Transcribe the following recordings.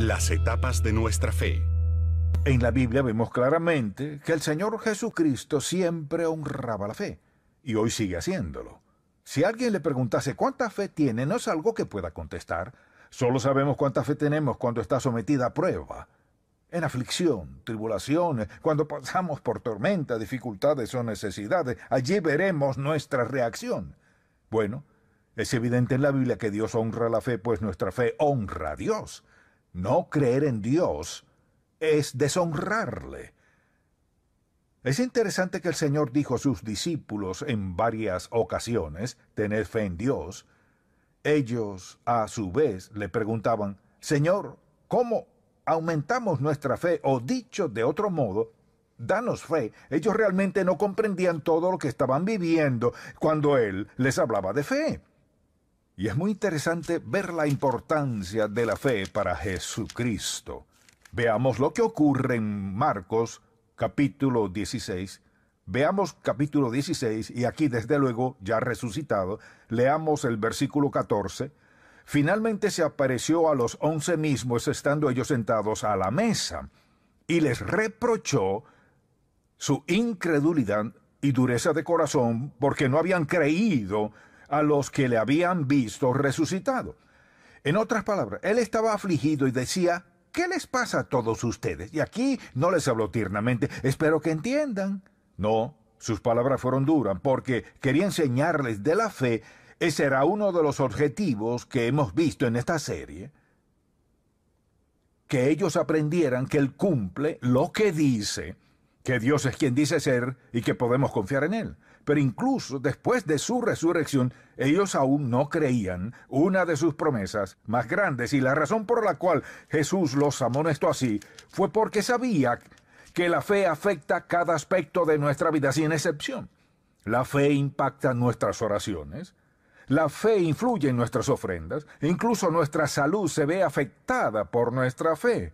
Las etapas de nuestra fe. En la Biblia vemos claramente que el Señor Jesucristo siempre honraba la fe, y hoy sigue haciéndolo. Si alguien le preguntase cuánta fe tiene, no es algo que pueda contestar. Solo sabemos cuánta fe tenemos cuando está sometida a prueba, en aflicción, tribulaciones, cuando pasamos por tormenta, dificultades o necesidades. Allí veremos nuestra reacción. Bueno, es evidente en la Biblia que Dios honra la fe, pues nuestra fe honra a Dios. No creer en Dios es deshonrarle. Es interesante que el Señor dijo a sus discípulos en varias ocasiones, tener fe en Dios. Ellos, a su vez, le preguntaban, Señor, ¿cómo aumentamos nuestra fe? O dicho de otro modo, danos fe. Ellos realmente no comprendían todo lo que estaban viviendo cuando Él les hablaba de fe. Y es muy interesante ver la importancia de la fe para Jesucristo. Veamos lo que ocurre en Marcos capítulo 16. Veamos capítulo 16 y aquí desde luego ya resucitado, leamos el versículo 14. Finalmente se apareció a los once mismos estando ellos sentados a la mesa y les reprochó su incredulidad y dureza de corazón porque no habían creído a los que le habían visto resucitado. En otras palabras, él estaba afligido y decía, ¿qué les pasa a todos ustedes? Y aquí no les habló tiernamente, espero que entiendan. No, sus palabras fueron duras, porque quería enseñarles de la fe, ese era uno de los objetivos que hemos visto en esta serie, que ellos aprendieran que Él cumple lo que dice, que Dios es quien dice ser y que podemos confiar en Él. Pero incluso después de su resurrección, ellos aún no creían una de sus promesas más grandes. Y la razón por la cual Jesús los amonestó así fue porque sabía que la fe afecta cada aspecto de nuestra vida sin excepción. La fe impacta nuestras oraciones, la fe influye en nuestras ofrendas, incluso nuestra salud se ve afectada por nuestra fe.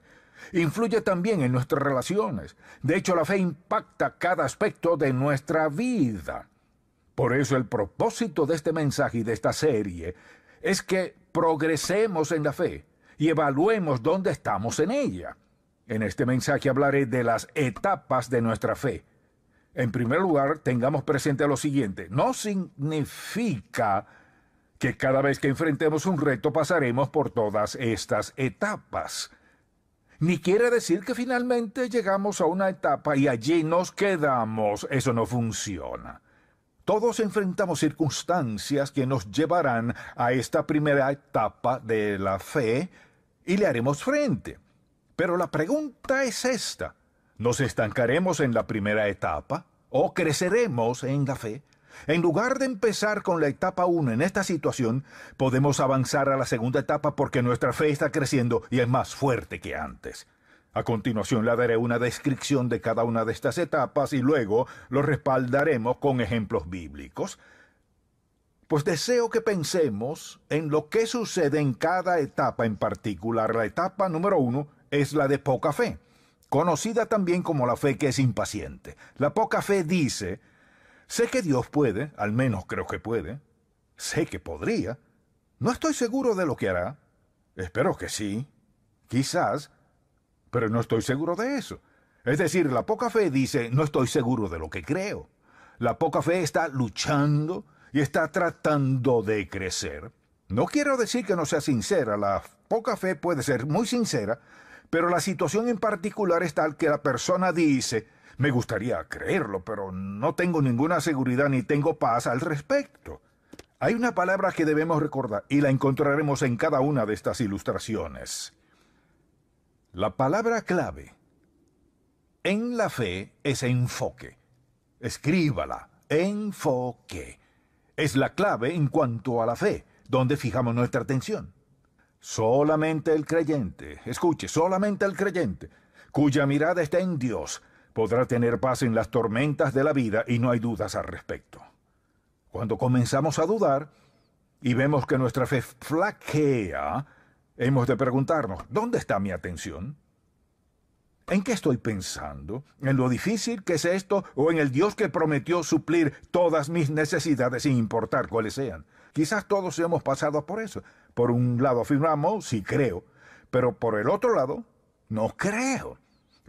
Influye también en nuestras relaciones. De hecho, la fe impacta cada aspecto de nuestra vida. Por eso el propósito de este mensaje y de esta serie es que progresemos en la fe y evaluemos dónde estamos en ella. En este mensaje hablaré de las etapas de nuestra fe. En primer lugar, tengamos presente lo siguiente. No significa que cada vez que enfrentemos un reto pasaremos por todas estas etapas ni quiere decir que finalmente llegamos a una etapa y allí nos quedamos. Eso no funciona. Todos enfrentamos circunstancias que nos llevarán a esta primera etapa de la fe y le haremos frente. Pero la pregunta es esta. ¿Nos estancaremos en la primera etapa o creceremos en la fe? En lugar de empezar con la etapa 1 en esta situación, podemos avanzar a la segunda etapa porque nuestra fe está creciendo y es más fuerte que antes. A continuación le daré una descripción de cada una de estas etapas y luego lo respaldaremos con ejemplos bíblicos. Pues deseo que pensemos en lo que sucede en cada etapa en particular. La etapa número uno es la de poca fe, conocida también como la fe que es impaciente. La poca fe dice Sé que Dios puede, al menos creo que puede, sé que podría, no estoy seguro de lo que hará, espero que sí, quizás, pero no estoy seguro de eso. Es decir, la poca fe dice, no estoy seguro de lo que creo. La poca fe está luchando y está tratando de crecer. No quiero decir que no sea sincera, la poca fe puede ser muy sincera, pero la situación en particular es tal que la persona dice, me gustaría creerlo, pero no tengo ninguna seguridad ni tengo paz al respecto. Hay una palabra que debemos recordar y la encontraremos en cada una de estas ilustraciones. La palabra clave en la fe es enfoque. Escríbala, enfoque. Es la clave en cuanto a la fe, donde fijamos nuestra atención. Solamente el creyente, escuche, solamente el creyente, cuya mirada está en Dios, podrá tener paz en las tormentas de la vida y no hay dudas al respecto. Cuando comenzamos a dudar y vemos que nuestra fe flaquea, hemos de preguntarnos, ¿dónde está mi atención? ¿En qué estoy pensando? ¿En lo difícil que es esto o en el Dios que prometió suplir todas mis necesidades sin importar cuáles sean? Quizás todos hemos pasado por eso. Por un lado afirmamos, sí creo, pero por el otro lado, no creo.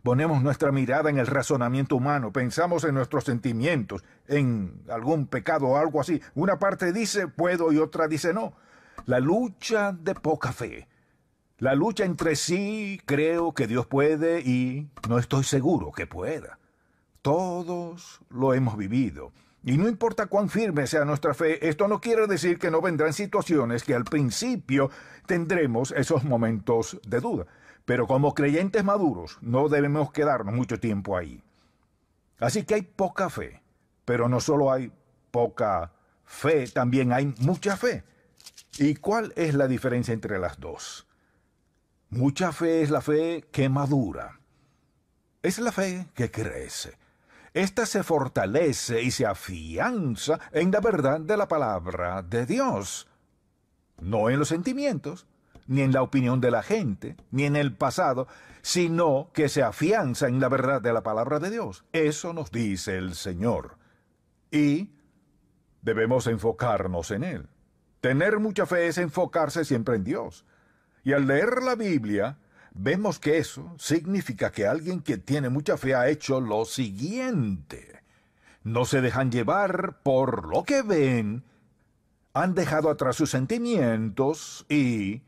Ponemos nuestra mirada en el razonamiento humano, pensamos en nuestros sentimientos, en algún pecado o algo así. Una parte dice puedo y otra dice no. La lucha de poca fe. La lucha entre sí, creo que Dios puede y no estoy seguro que pueda. Todos lo hemos vivido. Y no importa cuán firme sea nuestra fe, esto no quiere decir que no vendrán situaciones que al principio tendremos esos momentos de duda. Pero como creyentes maduros no debemos quedarnos mucho tiempo ahí. Así que hay poca fe, pero no solo hay poca fe, también hay mucha fe. ¿Y cuál es la diferencia entre las dos? Mucha fe es la fe que madura. Es la fe que crece. Esta se fortalece y se afianza en la verdad de la palabra de Dios, no en los sentimientos, ni en la opinión de la gente, ni en el pasado, sino que se afianza en la verdad de la palabra de Dios. Eso nos dice el Señor. Y debemos enfocarnos en Él. Tener mucha fe es enfocarse siempre en Dios. Y al leer la Biblia, vemos que eso significa que alguien que tiene mucha fe ha hecho lo siguiente. No se dejan llevar por lo que ven, han dejado atrás sus sentimientos y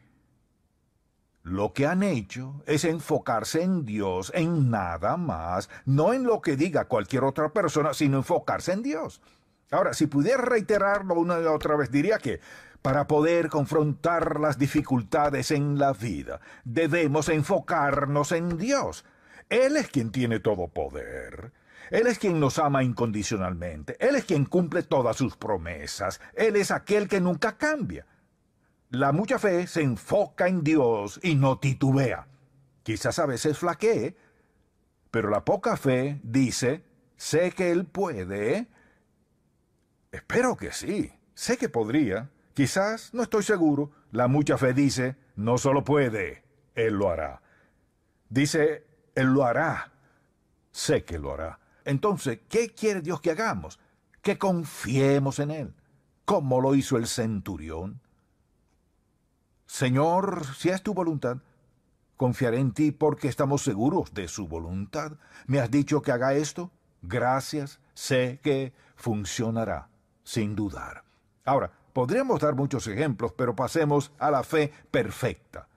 lo que han hecho es enfocarse en Dios, en nada más, no en lo que diga cualquier otra persona, sino enfocarse en Dios. Ahora, si pudiera reiterarlo una y otra vez, diría que para poder confrontar las dificultades en la vida, debemos enfocarnos en Dios. Él es quien tiene todo poder. Él es quien nos ama incondicionalmente. Él es quien cumple todas sus promesas. Él es aquel que nunca cambia. La mucha fe se enfoca en Dios y no titubea. Quizás a veces flaquee, pero la poca fe dice, sé que Él puede. Espero que sí, sé que podría. Quizás, no estoy seguro. La mucha fe dice, no solo puede, Él lo hará. Dice, Él lo hará. Sé que lo hará. Entonces, ¿qué quiere Dios que hagamos? Que confiemos en Él, como lo hizo el centurión. Señor, si es tu voluntad, confiaré en ti porque estamos seguros de su voluntad. Me has dicho que haga esto. Gracias, sé que funcionará, sin dudar. Ahora, podríamos dar muchos ejemplos, pero pasemos a la fe perfecta.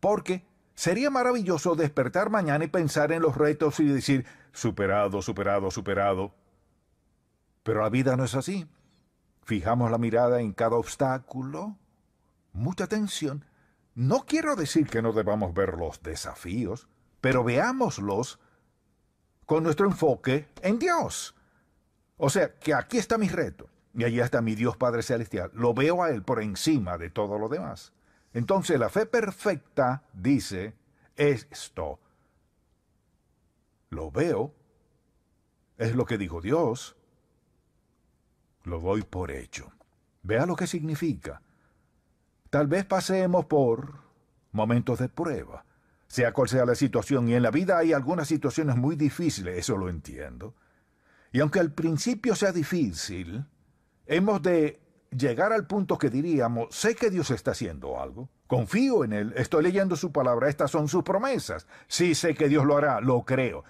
Porque sería maravilloso despertar mañana y pensar en los retos y decir, superado, superado, superado. Pero la vida no es así. Fijamos la mirada en cada obstáculo, mucha atención, no quiero decir que no debamos ver los desafíos, pero veámoslos con nuestro enfoque en Dios. O sea, que aquí está mi reto y allí está mi Dios Padre Celestial. Lo veo a Él por encima de todo lo demás. Entonces la fe perfecta dice esto. Lo veo, es lo que dijo Dios, lo doy por hecho. Vea lo que significa. Tal vez pasemos por momentos de prueba, sea cual sea la situación, y en la vida hay algunas situaciones muy difíciles, eso lo entiendo. Y aunque al principio sea difícil, hemos de llegar al punto que diríamos, sé que Dios está haciendo algo, confío en Él, estoy leyendo su palabra, estas son sus promesas, sí sé que Dios lo hará, lo creo.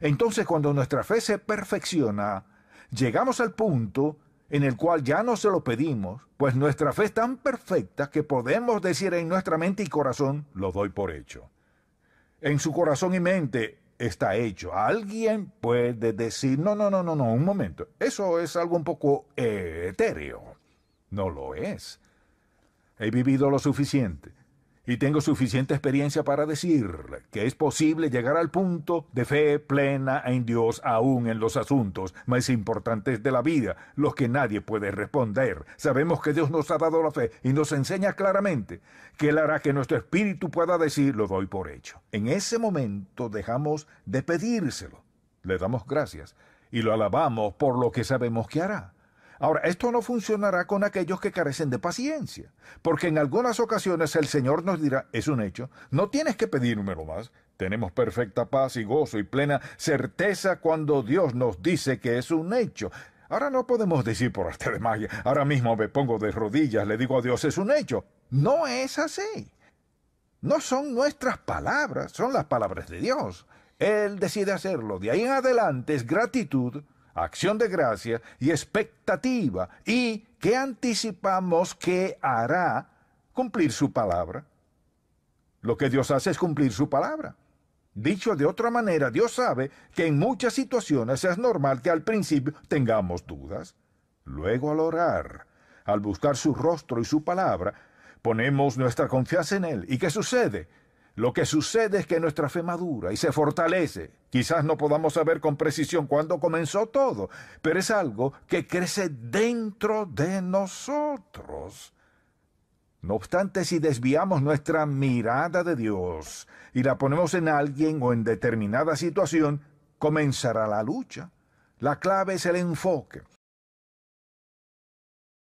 Entonces cuando nuestra fe se perfecciona, llegamos al punto en el cual ya no se lo pedimos, pues nuestra fe es tan perfecta que podemos decir en nuestra mente y corazón, lo doy por hecho. En su corazón y mente está hecho. Alguien puede decir, no, no, no, no, no, un momento, eso es algo un poco eh, etéreo. No lo es. He vivido lo suficiente y tengo suficiente experiencia para decir que es posible llegar al punto de fe plena en Dios aún en los asuntos más importantes de la vida, los que nadie puede responder. Sabemos que Dios nos ha dado la fe y nos enseña claramente que Él hará que nuestro espíritu pueda decir lo doy por hecho. En ese momento dejamos de pedírselo, le damos gracias y lo alabamos por lo que sabemos que hará. Ahora, esto no funcionará con aquellos que carecen de paciencia, porque en algunas ocasiones el Señor nos dirá, es un hecho, no tienes que pedírmelo más, tenemos perfecta paz y gozo y plena certeza cuando Dios nos dice que es un hecho. Ahora no podemos decir por arte de magia, ahora mismo me pongo de rodillas, le digo a Dios, es un hecho. No es así. No son nuestras palabras, son las palabras de Dios. Él decide hacerlo. De ahí en adelante es gratitud acción de gracia y expectativa y que anticipamos que hará cumplir su palabra. Lo que Dios hace es cumplir su palabra. Dicho de otra manera, Dios sabe que en muchas situaciones es normal que al principio tengamos dudas. Luego al orar, al buscar su rostro y su palabra, ponemos nuestra confianza en Él. ¿Y qué sucede? Lo que sucede es que nuestra fe madura y se fortalece. Quizás no podamos saber con precisión cuándo comenzó todo, pero es algo que crece dentro de nosotros. No obstante, si desviamos nuestra mirada de Dios y la ponemos en alguien o en determinada situación, comenzará la lucha. La clave es el enfoque,